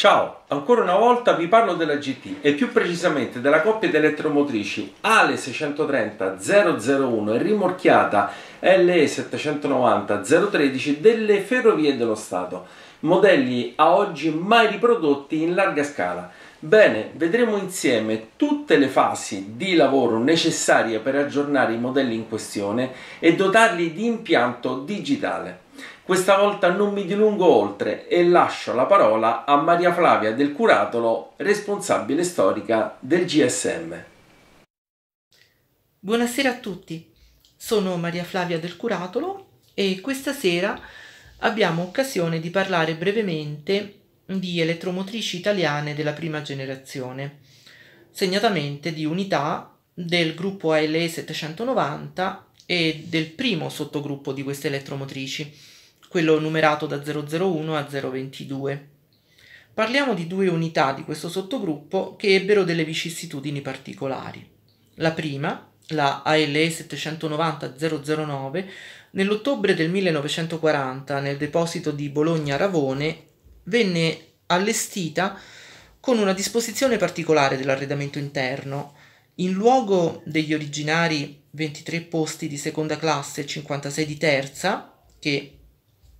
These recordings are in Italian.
Ciao, ancora una volta vi parlo della GT e più precisamente della coppia di elettromotrici ALE 630 001 e rimorchiata LE 790 013 delle Ferrovie dello Stato, modelli a oggi mai riprodotti in larga scala. Bene, vedremo insieme tutte le fasi di lavoro necessarie per aggiornare i modelli in questione e dotarli di impianto digitale. Questa volta non mi dilungo oltre e lascio la parola a Maria Flavia Del Curatolo, responsabile storica del GSM. Buonasera a tutti, sono Maria Flavia Del Curatolo e questa sera abbiamo occasione di parlare brevemente di elettromotrici italiane della prima generazione, segnatamente di unità del gruppo ALE 790 e del primo sottogruppo di queste elettromotrici, quello numerato da 001 a 022. Parliamo di due unità di questo sottogruppo che ebbero delle vicissitudini particolari. La prima, la ALE 790-009, nell'ottobre del 1940 nel deposito di Bologna-Ravone venne allestita con una disposizione particolare dell'arredamento interno, in luogo degli originari 23 posti di seconda classe e 56 di terza, che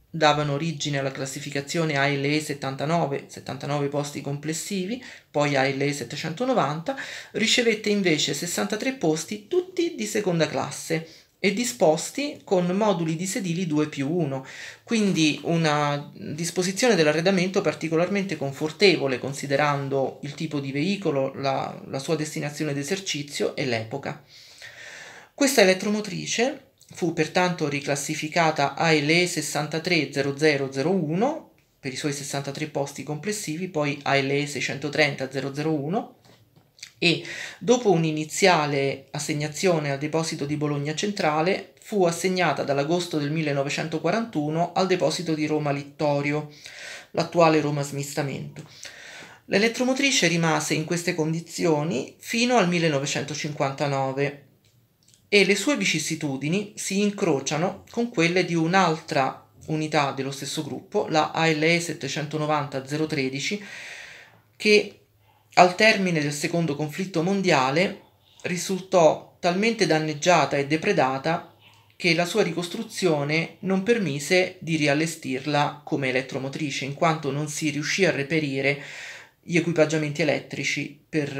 davano origine alla classificazione ALE 79, 79 posti complessivi, poi ALE 790, ricevette invece 63 posti tutti di seconda classe, e disposti con moduli di sedili 2 più 1, quindi una disposizione dell'arredamento particolarmente confortevole considerando il tipo di veicolo, la, la sua destinazione d'esercizio e l'epoca. Questa elettromotrice fu pertanto riclassificata ALE 63001 per i suoi 63 posti complessivi, poi ALE 630001 e dopo un'iniziale assegnazione al deposito di Bologna Centrale fu assegnata dall'agosto del 1941 al deposito di Roma Littorio, l'attuale Roma Smistamento. L'elettromotrice rimase in queste condizioni fino al 1959 e le sue vicissitudini si incrociano con quelle di un'altra unità dello stesso gruppo, la ALE 790-013, che al termine del secondo conflitto mondiale risultò talmente danneggiata e depredata che la sua ricostruzione non permise di riallestirla come elettromotrice, in quanto non si riuscì a reperire gli equipaggiamenti elettrici per,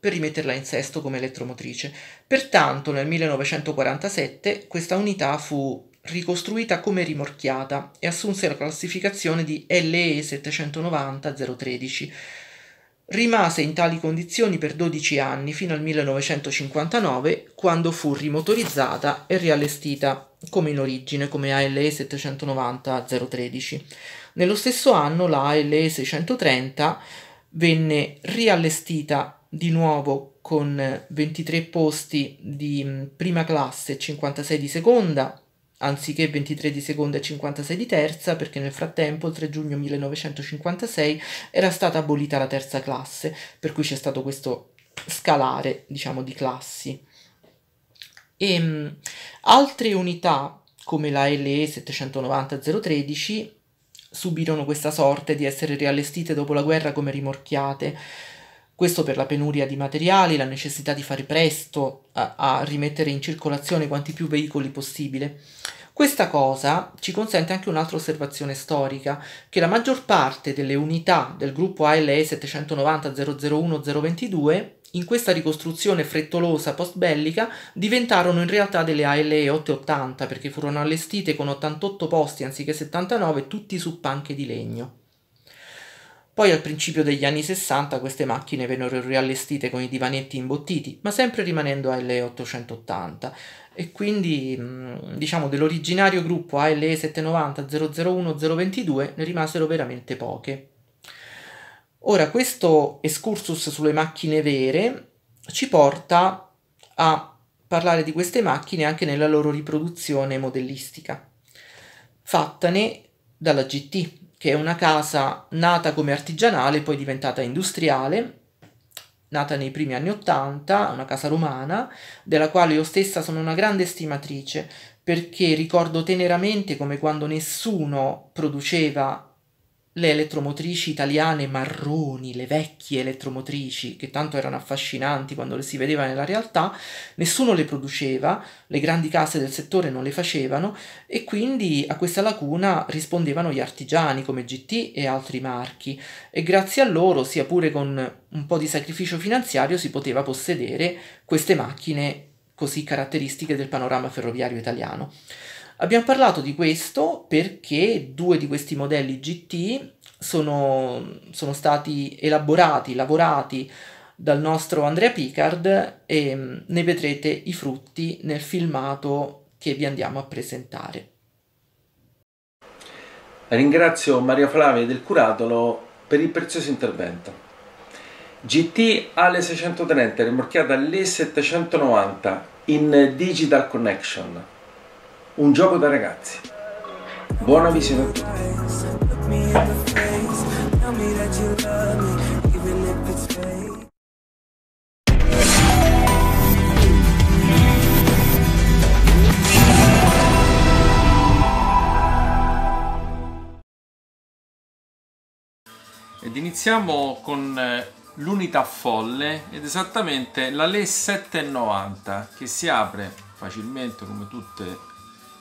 per rimetterla in sesto come elettromotrice. Pertanto nel 1947 questa unità fu ricostruita come rimorchiata e assunse la classificazione di LE 790 013 Rimase in tali condizioni per 12 anni fino al 1959 quando fu rimotorizzata e riallestita come in origine come ALE 790-013. Nello stesso anno la ALE 630 venne riallestita di nuovo con 23 posti di mm, prima classe e 56 di seconda anziché 23 di seconda e 56 di terza, perché nel frattempo, il 3 giugno 1956, era stata abolita la terza classe, per cui c'è stato questo scalare, diciamo, di classi. E, ehm, mh, altre unità, come la LE 790-013, subirono questa sorte di essere riallestite dopo la guerra come rimorchiate, questo per la penuria di materiali, la necessità di fare presto a, a rimettere in circolazione quanti più veicoli possibile. Questa cosa ci consente anche un'altra osservazione storica, che la maggior parte delle unità del gruppo ALE 790-001-022 in questa ricostruzione frettolosa post-bellica diventarono in realtà delle ALE 880 perché furono allestite con 88 posti anziché 79 tutti su panche di legno. Poi al principio degli anni 60 queste macchine vennero riallestite con i divanetti imbottiti, ma sempre rimanendo alle 880 e quindi mm, diciamo dell'originario gruppo ALE 790 001 022 ne rimasero veramente poche. Ora questo excursus sulle macchine vere ci porta a parlare di queste macchine anche nella loro riproduzione modellistica, fattane dalla GT che è una casa nata come artigianale, poi diventata industriale, nata nei primi anni Ottanta, una casa romana, della quale io stessa sono una grande stimatrice, perché ricordo teneramente come quando nessuno produceva le elettromotrici italiane marroni, le vecchie elettromotrici che tanto erano affascinanti quando le si vedeva nella realtà, nessuno le produceva, le grandi case del settore non le facevano e quindi a questa lacuna rispondevano gli artigiani come GT e altri marchi e grazie a loro, sia pure con un po' di sacrificio finanziario, si poteva possedere queste macchine così caratteristiche del panorama ferroviario italiano. Abbiamo parlato di questo perché due di questi modelli GT sono, sono stati elaborati, lavorati dal nostro Andrea Picard e mm, ne vedrete i frutti nel filmato che vi andiamo a presentare. Ringrazio Maria Flavia del Curatolo per il prezioso intervento. GT Ale 630 rimorchiata all'E790 in Digital Connection un gioco da ragazzi. Buona visione a tutti. Ed iniziamo con eh, l'unità folle ed esattamente la Le 790 che si apre facilmente come tutte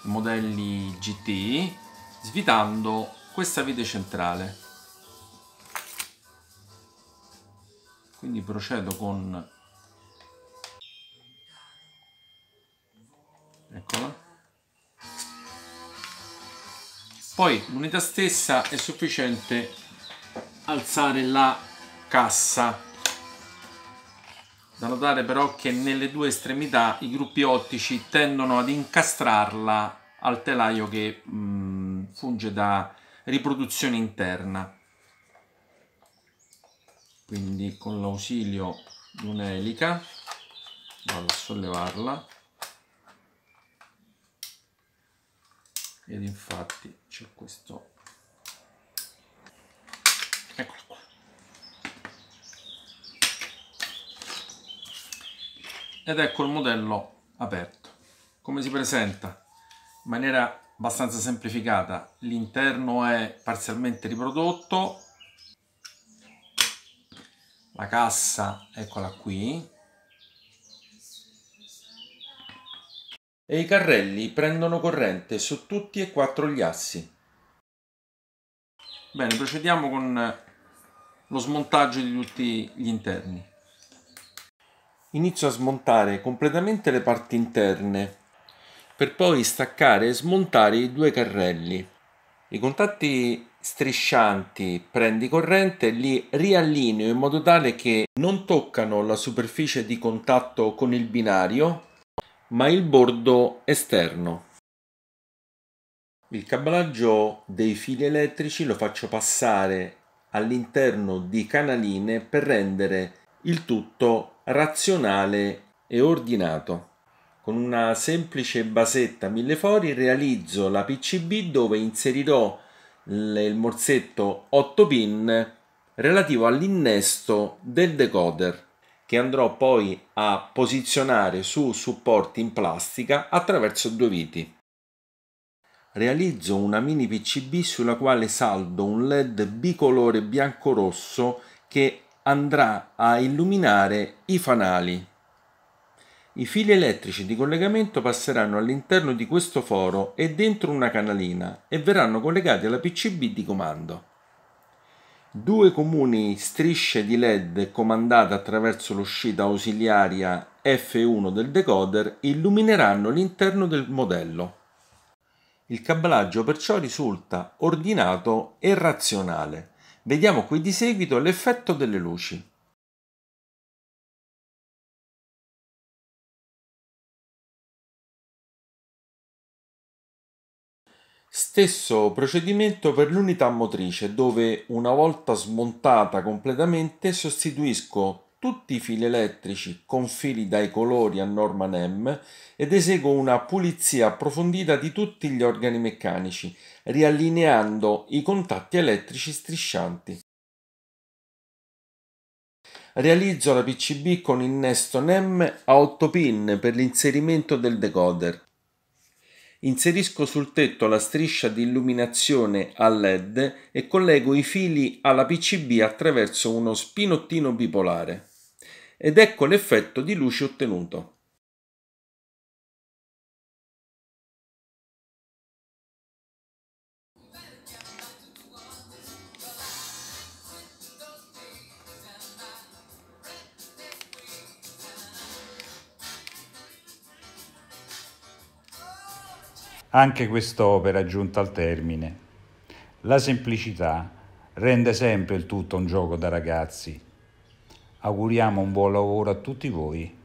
modelli GT svitando questa vite centrale quindi procedo con eccola poi l'unità stessa è sufficiente alzare la cassa da notare però che nelle due estremità i gruppi ottici tendono ad incastrarla al telaio che mh, mm, funge da riproduzione interna. Quindi con l'ausilio di un'elica vado a sollevarla ed infatti c'è questo eccola ed ecco il modello aperto. Come si presenta? In maniera abbastanza semplificata, l'interno è parzialmente riprodotto, la cassa eccola qui, e i carrelli prendono corrente su tutti e quattro gli assi. Bene, procediamo con lo smontaggio di tutti gli interni inizio a smontare completamente le parti interne per poi staccare e smontare i due carrelli. I contatti striscianti prendi corrente li riallineo in modo tale che non toccano la superficie di contatto con il binario ma il bordo esterno. Il cablaggio dei fili elettrici lo faccio passare all'interno di canaline per rendere il tutto razionale e ordinato. Con una semplice basetta mille fori realizzo la PCB dove inserirò il morsetto 8 pin relativo all'innesto del decoder che andrò poi a posizionare su supporti in plastica attraverso due viti. Realizzo una mini PCB sulla quale saldo un LED bicolore bianco-rosso che andrà a illuminare i fanali. I fili elettrici di collegamento passeranno all'interno di questo foro e dentro una canalina e verranno collegati alla PCB di comando. Due comuni strisce di LED comandate attraverso l'uscita ausiliaria F1 del decoder illumineranno l'interno del modello. Il cablaggio perciò risulta ordinato e razionale. Vediamo qui di seguito l'effetto delle luci. Stesso procedimento per l'unità motrice dove una volta smontata completamente sostituisco tutti i fili elettrici con fili dai colori a norma NEM ed eseguo una pulizia approfondita di tutti gli organi meccanici, riallineando i contatti elettrici striscianti. Realizzo la PCB con innesto NEM a 8 pin per l'inserimento del decoder. Inserisco sul tetto la striscia di illuminazione a LED e collego i fili alla PCB attraverso uno spinottino bipolare ed ecco l'effetto di luce ottenuto. Anche quest'opera è giunta al termine. La semplicità rende sempre il tutto un gioco da ragazzi, Auguriamo un buon lavoro a tutti voi.